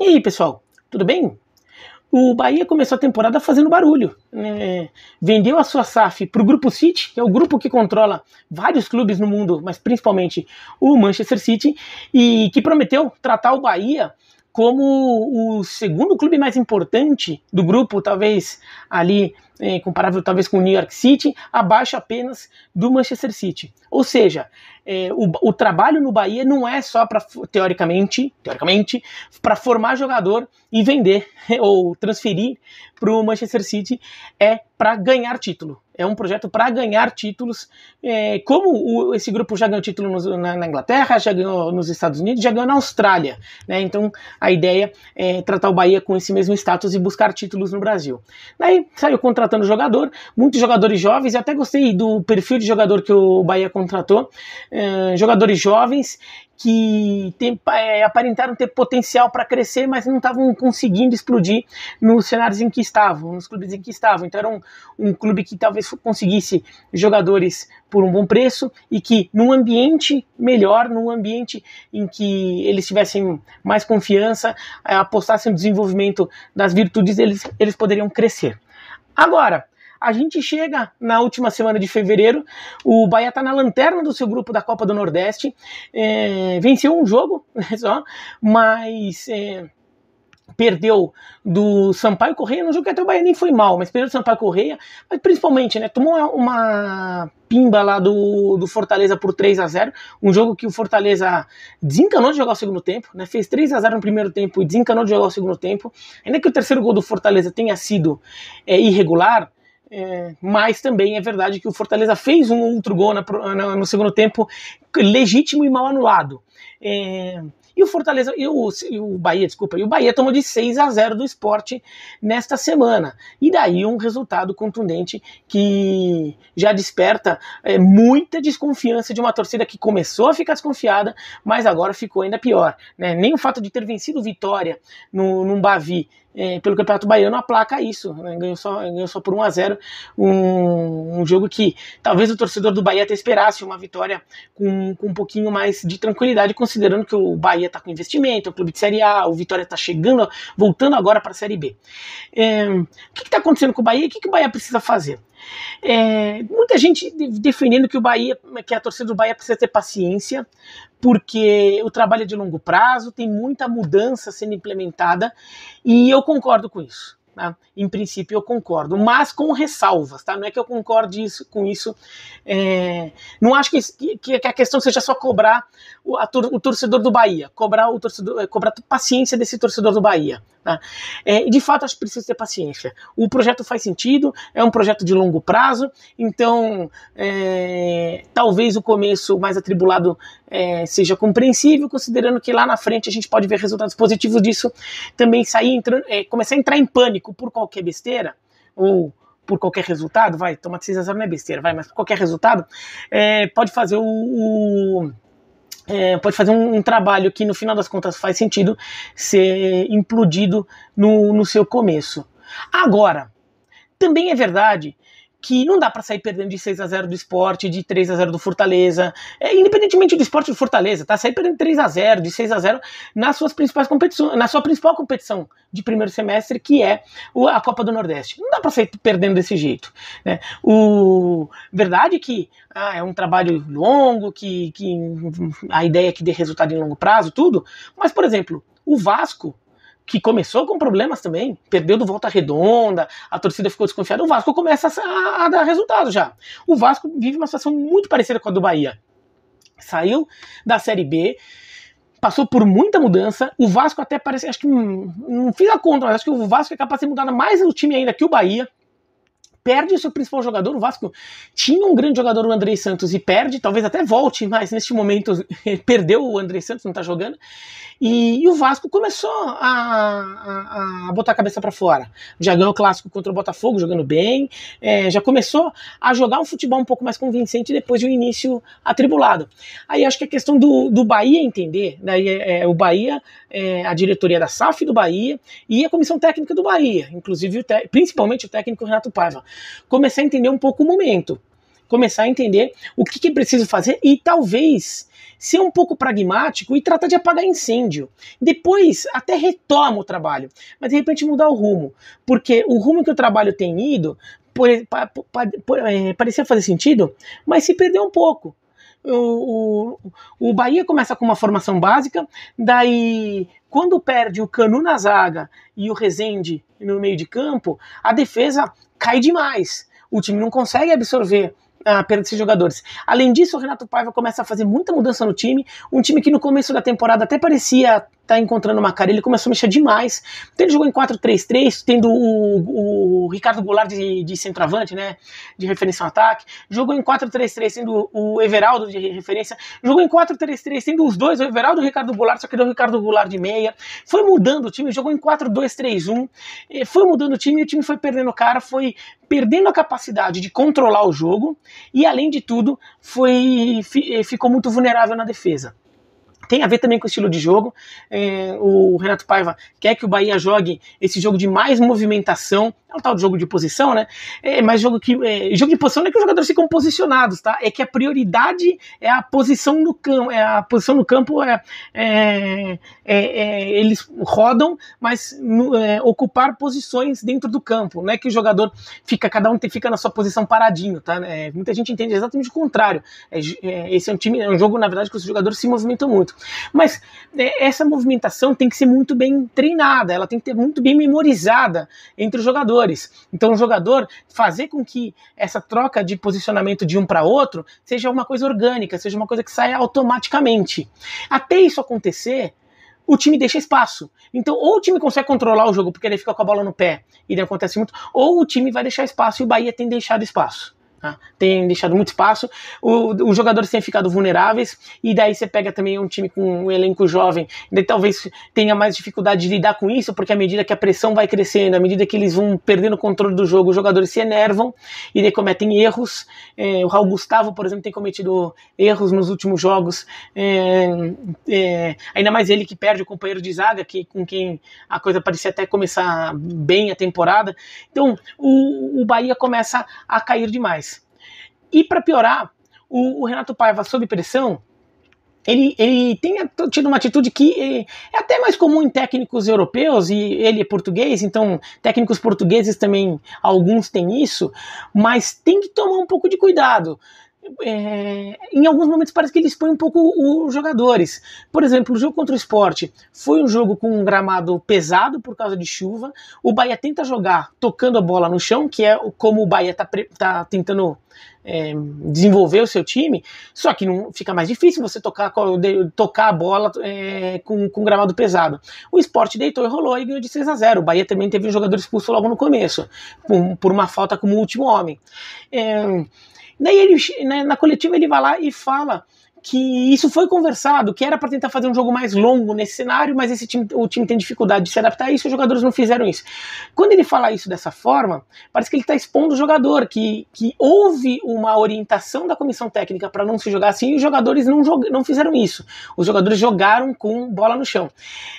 E aí, pessoal, tudo bem? O Bahia começou a temporada fazendo barulho. Né? Vendeu a sua SAF para o Grupo City, que é o grupo que controla vários clubes no mundo, mas principalmente o Manchester City, e que prometeu tratar o Bahia como o segundo clube mais importante do grupo, talvez ali é, comparável talvez com o New York City, abaixo apenas do Manchester City. Ou seja, é, o, o, trabalho no Bahia não é só para teoricamente, teoricamente, para formar jogador e vender ou transferir para o Manchester City, é para ganhar título. É um projeto para ganhar títulos. É, como o, esse grupo já ganhou título nos, na, na, Inglaterra, já ganhou nos Estados Unidos, já ganhou na Austrália. Né? Então a ideia é tratar o Bahia com esse mesmo status e buscar títulos no Brasil. Daí saiu contratado contratando jogador, muitos jogadores jovens, eu até gostei do perfil de jogador que o Bahia contratou, é, jogadores jovens que tem, é, aparentaram ter potencial para crescer, mas não estavam conseguindo explodir nos cenários em que estavam, nos clubes em que estavam. Então era um, um clube que talvez conseguisse jogadores por um bom preço e que num ambiente melhor, num ambiente em que eles tivessem mais confiança, eh, apostassem no desenvolvimento das virtudes, eles, eles poderiam crescer. Agora, a gente chega na última semana de fevereiro, o Bahia está na lanterna do seu grupo da Copa do Nordeste, é, venceu um jogo né, só, mas é, perdeu do Sampaio Correia, no jogo que até o Bahia nem foi mal, mas perdeu do Sampaio Correia, mas principalmente, né, tomou uma pimba lá do, do Fortaleza por 3 a 0 um jogo que o Fortaleza desencanou de jogar o segundo tempo, né, fez 3 a 0 no primeiro tempo e desencanou de jogar o segundo tempo, ainda que o terceiro gol do Fortaleza tenha sido é, irregular, é, mas também é verdade que o Fortaleza fez um outro gol na, na, no segundo tempo legítimo e mal anulado. É, e o Fortaleza, e o, e o Bahia, desculpa, e o Bahia tomou de 6 a 0 do esporte nesta semana. E daí um resultado contundente que já desperta é, muita desconfiança de uma torcida que começou a ficar desconfiada, mas agora ficou ainda pior. Né? Nem o fato de ter vencido vitória no, num Bavi é, pelo Campeonato Baiano aplaca é isso. Né? Ganhou, só, ganhou só por 1 a 0 um, um jogo que talvez o torcedor do Bahia até esperasse uma vitória com, com um pouquinho mais de tranquilidade, considerando que o Bahia está com investimento, é o clube de Série A, o Vitória está chegando, voltando agora para a Série B. É, o que está acontecendo com o Bahia e o que, que o Bahia precisa fazer? É, muita gente defendendo que o Bahia, que a torcida do Bahia precisa ter paciência, porque o trabalho é de longo prazo, tem muita mudança sendo implementada, e eu concordo com isso. Né? Em princípio, eu concordo, mas com ressalvas, tá? Não é que eu concorde isso, com isso. É... Não acho que, que, que, a questão seja só cobrar o, tor o torcedor do Bahia, cobrar o torcedor, é, cobrar paciência desse torcedor do Bahia. Tá? É, de fato, acho que precisa ter paciência. O projeto faz sentido, é um projeto de longo prazo, então é... talvez o começo mais atribulado é, seja compreensível, considerando que lá na frente a gente pode ver resultados positivos disso também sair entrando, é, começar a entrar em pânico pânico por qualquer besteira, ou por qualquer resultado, vai, tomate 6 a 0 não é besteira, vai, mas por qualquer resultado, é, pode fazer o, o é, pode fazer um, um, trabalho que no final das contas faz sentido ser implodido no, no seu começo. Agora, também é verdade que não dá para sair perdendo de 6 a 0 do esporte, de 3 a 0 do Fortaleza, é, independentemente do esporte do Fortaleza, tá? Sair perdendo 3 a 0 de 6 a 0 nas suas principais competições, na sua principal competição de primeiro semestre, que é a Copa do Nordeste. Não dá para sair perdendo desse jeito, né? O verdade é que ah, é um trabalho longo, que, que a ideia é que dê resultado em longo prazo, tudo, mas por exemplo, o Vasco que começou com problemas também, perdeu do volta redonda, a torcida ficou desconfiada, o Vasco começa a, a dar resultado já. O Vasco vive uma situação muito parecida com a do Bahia. Saiu da Série B, passou por muita mudança. O Vasco até parece, acho que hum, não fiz a conta, mas acho que o Vasco é capaz de mudar mais o time ainda que o Bahia perde o seu principal jogador, o Vasco tinha um grande jogador, o Andrei Santos, e perde, talvez até volte, mas neste momento perdeu o Andrei Santos, não está jogando, e, e, o Vasco começou a, a, a botar a cabeça para fora. Já ganhou o clássico contra o Botafogo, jogando bem, é, já começou a jogar um futebol um pouco mais convincente depois de um início atribulado. Aí acho que a questão do, do Bahia entender, daí é, é, o Bahia, é, a diretoria da SAF do Bahia e a comissão técnica do Bahia, inclusive o principalmente o técnico Renato Paiva começar a entender um pouco o momento, começar a entender o que, que é preciso fazer e talvez ser um pouco pragmático e tratar de apagar incêndio. Depois até retoma o trabalho, mas de repente mudar o rumo, porque o rumo que o trabalho tem ido por, é, parecia fazer sentido, mas se perdeu um pouco. O, o, o Bahia começa com uma formação básica, daí quando perde o Canu na zaga e o Rezende no meio de campo, a defesa cai demais. O time não consegue absorver a ah, perda desses jogadores. Além disso, o Renato Paiva começa a fazer muita mudança no time, um time que no começo da temporada até parecia tá encontrando uma cara. Ele começou a mexer demais. Então ele jogou em 4-3-3, tendo o, o Ricardo Goulart de, de centroavante, né? De referência ao ataque. Jogou em 4-3-3, tendo o Everaldo de referência. Jogou em 4-3-3, sendo os dois, o Everaldo e o Ricardo Goulart, só que deu é o Ricardo Goulart de meia. Foi mudando o time, jogou em 4-2-3-1. Foi mudando o time e o time foi perdendo cara, foi perdendo a capacidade de controlar o jogo e, além de tudo, foi, eh, ficou muito vulnerável na defesa tem a ver também com o estilo de jogo. É, o Renato Paiva quer que o Bahia jogue esse jogo de mais movimentação, é um tal de jogo de posição, né? É, mas jogo que é, jogo de posição não é que os jogadores ficam posicionados, tá? É que a prioridade é a posição no campo, é a posição no campo é, é, é, é eles rodam, mas no, é, ocupar posições dentro do campo, não é que o jogador fica cada um fica na sua posição paradinho, tá? É, muita gente entende exatamente o contrário. esse é um time, é um jogo na verdade que os jogadores se movimentam muito. Mas é, essa movimentação tem que ser muito bem treinada, ela tem que ter muito bem memorizada entre os jogadores. Então, o jogador fazer com que essa troca de posicionamento de um para outro seja uma coisa orgânica, seja uma coisa que saia automaticamente. Até isso acontecer, o time deixa espaço. Então, ou o time consegue controlar o jogo porque ele fica com a bola no pé e não acontece muito, ou o time vai deixar espaço e o Bahia tem deixado espaço. Tá? Tem deixado muito espaço, os jogadores têm ficado vulneráveis, e daí você pega também um time com um elenco jovem, talvez tenha mais dificuldade de lidar com isso, porque à medida que a pressão vai crescendo, à medida que eles vão perdendo o controle do jogo, os jogadores se enervam e daí cometem erros. É, o Raul Gustavo, por exemplo, tem cometido erros nos últimos jogos, é, é, ainda mais ele que perde o companheiro de zaga, que, com quem a coisa parecia até começar bem a temporada. Então o, o Bahia começa a cair demais. E para piorar, o, o, Renato Paiva, sob pressão, ele, ele tem tido uma atitude que eh, é, até mais comum em técnicos europeus, e ele é português, então técnicos portugueses também, alguns têm isso, mas tem que tomar um pouco de cuidado. É, em alguns momentos parece que ele expõe um pouco os jogadores. Por exemplo, o jogo contra o esporte foi um jogo com um gramado pesado por causa de chuva. O Bahia tenta jogar tocando a bola no chão, que é como o Bahia está tá tentando é, desenvolver o seu time, só que não fica mais difícil você tocar, tocar a bola é, com, com gramado pesado. O esporte deitou e rolou e ganhou de 6 a 0 O Bahia também teve um jogador expulso logo no começo, por, por uma falta como último homem. É, daí ele, né, na coletiva ele vai lá e fala que isso foi conversado, que era para tentar fazer um jogo mais longo nesse cenário, mas esse time, o time tem dificuldade de se adaptar a isso, os jogadores não fizeram isso. Quando ele fala isso dessa forma, parece que ele está expondo o jogador, que, que houve uma orientação da comissão técnica para não se jogar assim, e os jogadores não, jog, não fizeram isso. Os jogadores jogaram com bola no chão.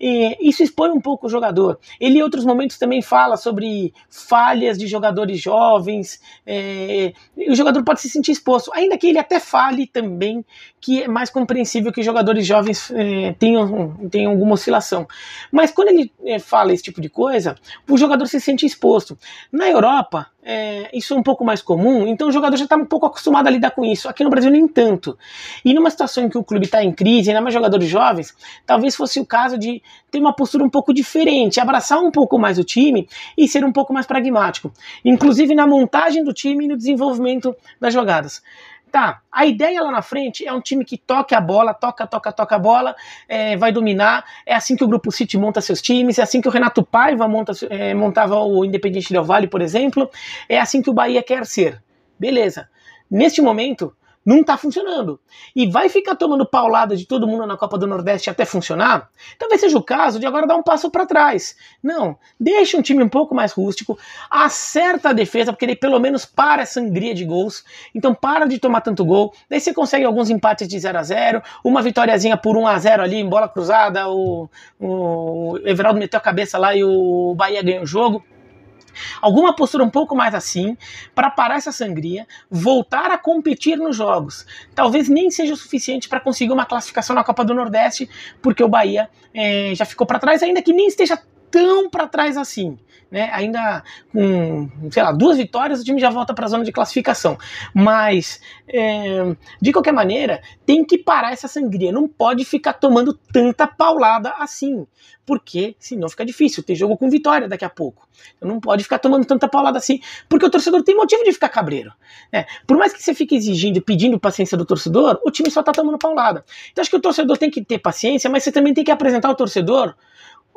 E isso expõe um pouco o jogador. Ele, em outros momentos, também fala sobre falhas de jogadores jovens, é, o jogador pode se sentir exposto, ainda que ele até fale também que é mais compreensível que jogadores jovens é, tenham, tenham alguma oscilação. Mas quando ele é, fala esse tipo de coisa, o jogador se sente exposto. Na Europa, é, isso é um pouco mais comum, então o jogador já está um pouco acostumado a lidar com isso. Aqui no Brasil, nem tanto. E numa situação em que o clube está em crise, ainda mais jogadores jovens, talvez fosse o caso de ter uma postura um pouco diferente, abraçar um pouco mais o time e ser um pouco mais pragmático, inclusive na montagem do time e no desenvolvimento das jogadas. Tá, a ideia lá na frente é um time que toque a bola, toca, toca, toca a bola, é, vai dominar. É assim que o Grupo City monta seus times, é assim que o Renato Paiva monta, é, montava o Independiente Del Vale por exemplo. É assim que o Bahia quer ser. Beleza. Neste momento, não está funcionando. E vai ficar tomando paulada de todo mundo na Copa do Nordeste até funcionar? Talvez seja o caso de agora dar um passo para trás. Não, deixa um time um pouco mais rústico, acerta a defesa, porque ele pelo menos para a sangria de gols. Então para de tomar tanto gol. Daí você consegue alguns empates de 0 a 0 uma vitóriazinha por 1 a 0 ali em bola cruzada. O, o Everaldo meteu a cabeça lá e o Bahia ganhou o jogo. Alguma postura um pouco mais assim para parar essa sangria, voltar a competir nos jogos. Talvez nem seja o suficiente para conseguir uma classificação na Copa do Nordeste, porque o Bahia é, já ficou para trás, ainda que nem esteja tão para trás assim. Né? Ainda com, sei lá, duas vitórias, o time já volta para a zona de classificação. Mas, é, de qualquer maneira, tem que parar essa sangria. Não pode ficar tomando tanta paulada assim. Porque senão fica difícil. Tem jogo com vitória daqui a pouco. Então, não pode ficar tomando tanta paulada assim. Porque o torcedor tem motivo de ficar cabreiro. Né? Por mais que você fique exigindo, pedindo paciência do torcedor, o time só está tomando paulada. Então acho que o torcedor tem que ter paciência, mas você também tem que apresentar ao torcedor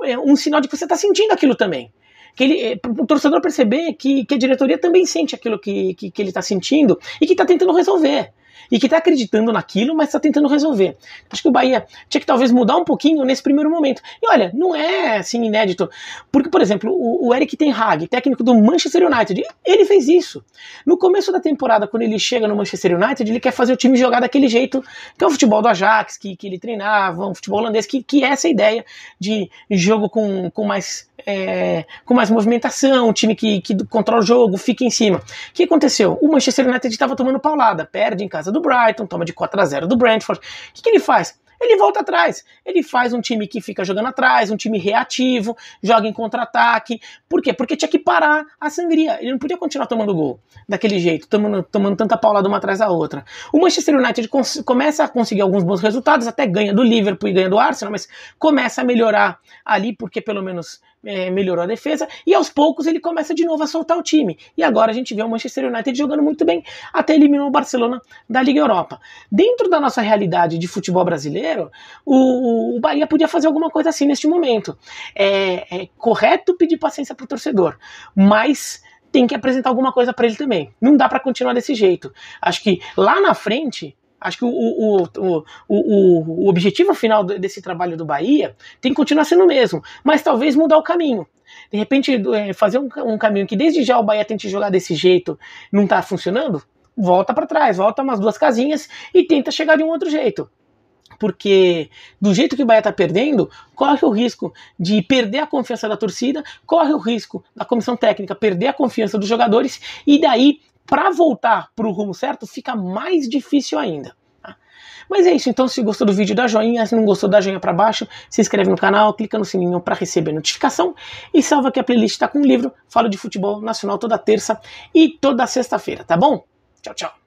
é um sinal de que você está sentindo aquilo também. Que ele, é, o torcedor perceber que, que a diretoria também sente aquilo que, que, que ele está sentindo e que está tentando resolver e que está acreditando naquilo, mas está tentando resolver. Acho que o Bahia tinha que talvez mudar um pouquinho nesse primeiro momento. E olha, não é assim inédito, porque, por exemplo, o, o Eric Ten Hag, técnico do Manchester United, ele fez isso. No começo da temporada, quando ele chega no Manchester United, ele quer fazer o time jogar daquele jeito, que é o futebol do Ajax, que, que ele treinava, um futebol holandês, que, que é essa ideia de jogo com, com mais é, com mais movimentação, um time que, que controla o jogo, fica em cima. O que aconteceu? O Manchester United estava tomando paulada, perde em casa do do Brighton, toma de 4 a 0 do Brentford. O que, que ele faz? Ele volta atrás. Ele faz um time que fica jogando atrás, um time reativo, joga em contra-ataque. Por quê? Porque tinha que parar a sangria. Ele não podia continuar tomando gol daquele jeito, tomando, tomando tanta paulada uma atrás da outra. O Manchester United começa a conseguir alguns bons resultados, até ganha do Liverpool e ganha do Arsenal, mas começa a melhorar ali, porque pelo menos é, melhorou a defesa, e aos poucos ele começa de novo a soltar o time. E agora a gente vê o Manchester United jogando muito bem, até eliminou o Barcelona da Liga Europa. Dentro da nossa realidade de futebol brasileiro, o, o Bahia podia fazer alguma coisa assim neste momento. É, é correto pedir paciência para o torcedor, mas tem que apresentar alguma coisa para ele também. Não dá para continuar desse jeito. Acho que lá na frente Acho que o, o, o, o, o objetivo final desse trabalho do Bahia tem que continuar sendo o mesmo, mas talvez mudar o caminho. De repente, é, fazer um, um caminho que desde já o Bahia tente jogar desse jeito não está funcionando, volta para trás, volta umas duas casinhas e tenta chegar de um outro jeito porque do jeito que o Bahia está perdendo, corre o risco de perder a confiança da torcida, corre o risco da comissão técnica perder a confiança dos jogadores e daí para voltar para o rumo certo fica mais difícil ainda. Tá? Mas é isso, então se gostou do vídeo dá joinha, se não gostou dá joinha para baixo, se inscreve no canal, clica no sininho para receber notificação e salva que a playlist está com um livro, falo de futebol nacional toda terça e toda sexta-feira, tá bom? Tchau, tchau.